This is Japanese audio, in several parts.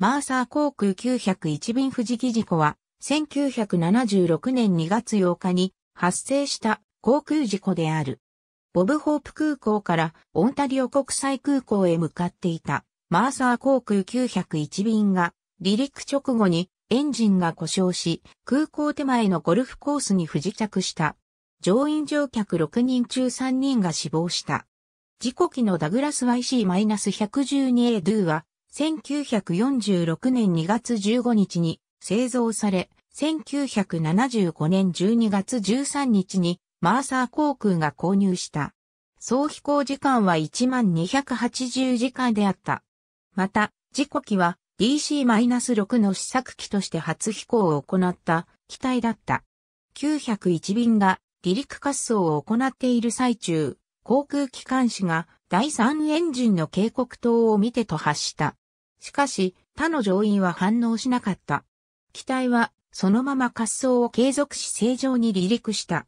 マーサー航空901便富士木事故は、1976年2月8日に発生した航空事故である。ボブホープ空港からオンタリオ国際空港へ向かっていたマーサー航空901便が離陸直後にエンジンが故障し空港手前のゴルフコースに不時着した。乗員乗客6人中3人が死亡した。事故機のダグラス YC-112A ドゥは1946年2月15日に製造され、1975年12月13日にマーサー航空が購入した。総飛行時間は1280時間であった。また、事故機は DC-6 の試作機として初飛行を行った機体だった。901便が離陸滑走を行っている最中、航空機関士が第3エンジンの警告灯を見てと発した。しかし、他の乗員は反応しなかった。機体は、そのまま滑走を継続し正常に離陸した。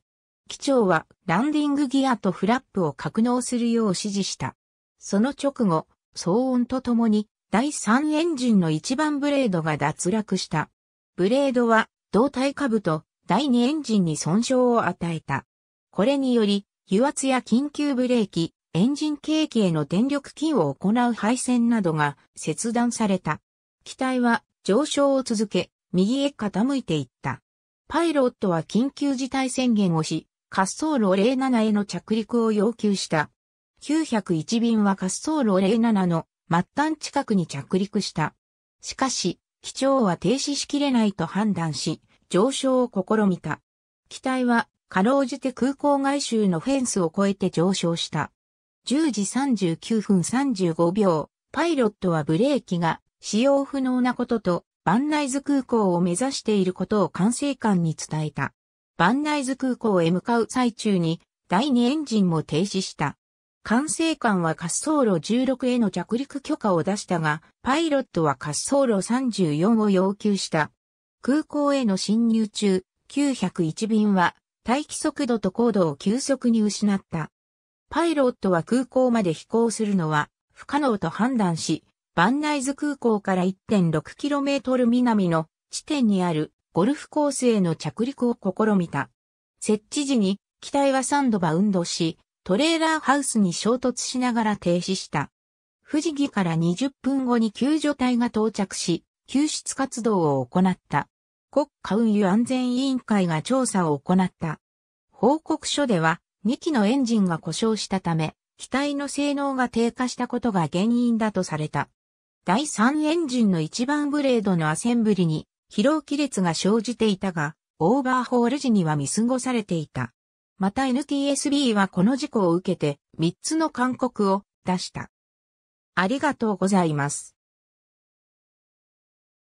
機長は、ランディングギアとフラップを格納するよう指示した。その直後、騒音とともに、第3エンジンの1番ブレードが脱落した。ブレードは、胴体下部と第2エンジンに損傷を与えた。これにより、油圧や緊急ブレーキ、エンジンケーへの電力起を行う配線などが切断された。機体は上昇を続け、右へ傾いていった。パイロットは緊急事態宣言をし、滑走路07への着陸を要求した。901便は滑走路07の末端近くに着陸した。しかし、機長は停止しきれないと判断し、上昇を試みた。機体は、かろうじて空港外周のフェンスを越えて上昇した。10時39分35秒、パイロットはブレーキが使用不能なことと、万内図空港を目指していることを管制官に伝えた。万内図空港へ向かう最中に、第2エンジンも停止した。管制官は滑走路16への着陸許可を出したが、パイロットは滑走路34を要求した。空港への侵入中、901便は、待機速度と高度を急速に失った。パイロットは空港まで飛行するのは不可能と判断し、バンナイズ空港から 1.6km 南の地点にあるゴルフコースへの着陸を試みた。設置時に機体は3度バウンドし、トレーラーハウスに衝突しながら停止した。富士木から20分後に救助隊が到着し、救出活動を行った。国家運輸安全委員会が調査を行った。報告書では、2機のエンジンが故障したため、機体の性能が低下したことが原因だとされた。第3エンジンの1番ブレードのアセンブリに疲労亀裂が生じていたが、オーバーホール時には見過ごされていた。また NTSB はこの事故を受けて3つの勧告を出した。ありがとうございます。